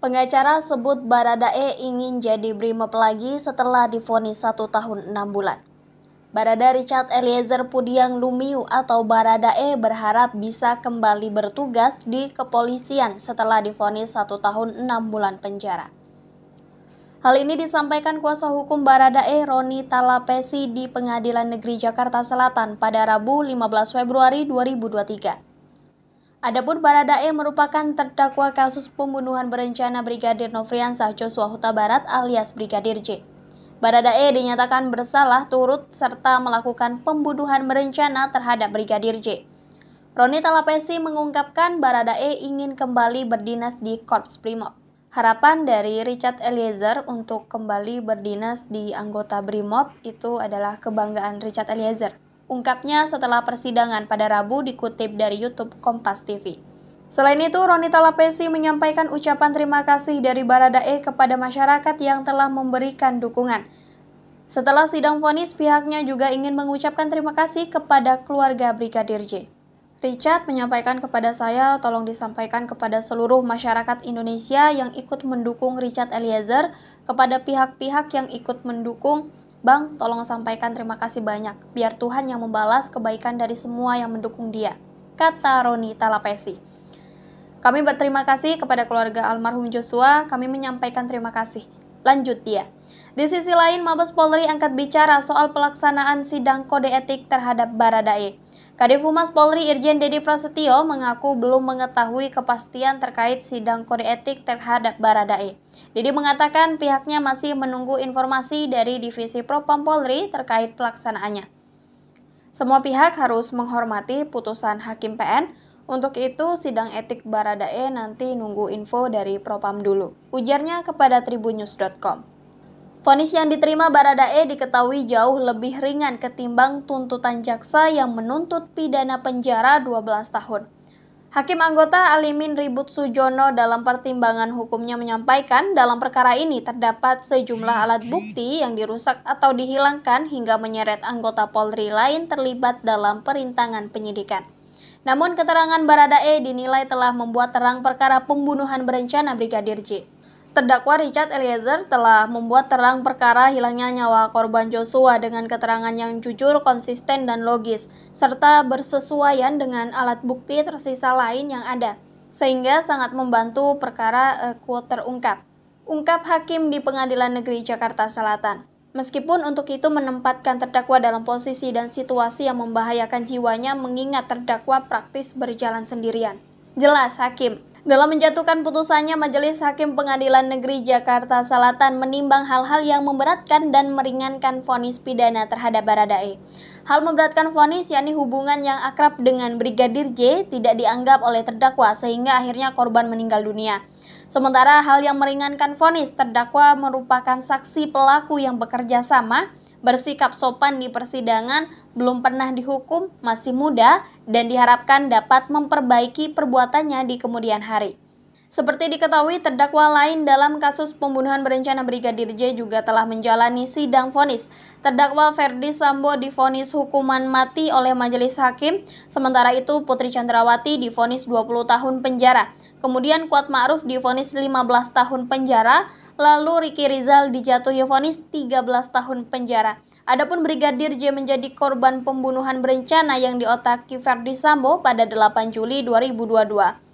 Pengacara sebut Baradae ingin jadi Brimob lagi setelah difonis satu tahun enam bulan. Barada Richard Eliezer Pudiang Lumiu atau Baradae berharap bisa kembali bertugas di kepolisian setelah difonis satu tahun enam bulan penjara. Hal ini disampaikan kuasa hukum Baradae Roni Talapesi di Pengadilan Negeri Jakarta Selatan pada Rabu 15 Februari 2023. Adapun Baradae merupakan terdakwa kasus pembunuhan berencana Brigadir Nofriansah Joshua Huta Barat alias Brigadir J. Baradae dinyatakan bersalah turut serta melakukan pembunuhan berencana terhadap Brigadir J. Roni Talapesi mengungkapkan Baradae ingin kembali berdinas di Korps Brimob. Harapan dari Richard Eliezer untuk kembali berdinas di anggota Brimob itu adalah kebanggaan Richard Eliezer. Ungkapnya setelah persidangan pada Rabu dikutip dari YouTube Kompas TV. Selain itu, Roni Talapesi menyampaikan ucapan terima kasih dari Baradae kepada masyarakat yang telah memberikan dukungan. Setelah sidang vonis, pihaknya juga ingin mengucapkan terima kasih kepada keluarga Brigadir J. Richard menyampaikan kepada saya, tolong disampaikan kepada seluruh masyarakat Indonesia yang ikut mendukung Richard Eliezer, kepada pihak-pihak yang ikut mendukung Bang, tolong sampaikan terima kasih banyak, biar Tuhan yang membalas kebaikan dari semua yang mendukung dia, kata Roni Talapesi. Kami berterima kasih kepada keluarga almarhum Joshua, kami menyampaikan terima kasih. Lanjut dia. Di sisi lain, Mabes Polri angkat bicara soal pelaksanaan sidang kode etik terhadap Baradae. Kadif Humas Polri Irjen Dedi Prasetyo mengaku belum mengetahui kepastian terkait sidang kode etik terhadap Baradae. Didi mengatakan pihaknya masih menunggu informasi dari Divisi Propam Polri terkait pelaksanaannya. Semua pihak harus menghormati putusan Hakim PN. Untuk itu, sidang etik Baradae nanti nunggu info dari Propam dulu. Ujarnya kepada tribunnews.com. Fonis yang diterima Baradae diketahui jauh lebih ringan ketimbang tuntutan jaksa yang menuntut pidana penjara 12 tahun. Hakim anggota Alimin Ribut Sujono dalam pertimbangan hukumnya menyampaikan dalam perkara ini terdapat sejumlah alat bukti yang dirusak atau dihilangkan hingga menyeret anggota Polri lain terlibat dalam perintangan penyidikan. Namun keterangan Baradae dinilai telah membuat terang perkara pembunuhan berencana Brigadir J. Terdakwa Richard Eliezer telah membuat terang perkara hilangnya nyawa korban Joshua dengan keterangan yang jujur, konsisten, dan logis, serta bersesuaian dengan alat bukti tersisa lain yang ada, sehingga sangat membantu perkara kuat eh, terungkap. Ungkap hakim di Pengadilan Negeri Jakarta Selatan. Meskipun untuk itu menempatkan terdakwa dalam posisi dan situasi yang membahayakan jiwanya mengingat terdakwa praktis berjalan sendirian. Jelas hakim, dalam menjatuhkan putusannya, Majelis Hakim Pengadilan Negeri Jakarta Selatan menimbang hal-hal yang memberatkan dan meringankan vonis pidana terhadap Baradae. Hal memberatkan vonis yakni hubungan yang akrab dengan Brigadir J tidak dianggap oleh terdakwa sehingga akhirnya korban meninggal dunia. Sementara hal yang meringankan vonis terdakwa merupakan saksi pelaku yang bekerja sama bersikap sopan di persidangan, belum pernah dihukum, masih muda, dan diharapkan dapat memperbaiki perbuatannya di kemudian hari. Seperti diketahui, terdakwa lain dalam kasus pembunuhan berencana Brigadir J juga telah menjalani sidang vonis. Terdakwa Ferdi Sambo difonis hukuman mati oleh majelis hakim, sementara itu Putri Chandrawati difonis 20 tahun penjara. Kemudian Kuat Ma'ruf difonis 15 tahun penjara, lalu Riki Rizal dijatuhi vonis 13 tahun penjara. Adapun Brigadir J menjadi korban pembunuhan berencana yang diotaki Ferdi Sambo pada 8 Juli 2022.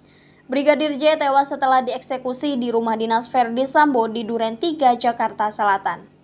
Brigadir J tewas setelah dieksekusi di rumah dinas Verdi Sambo di Duren 3, Jakarta Selatan.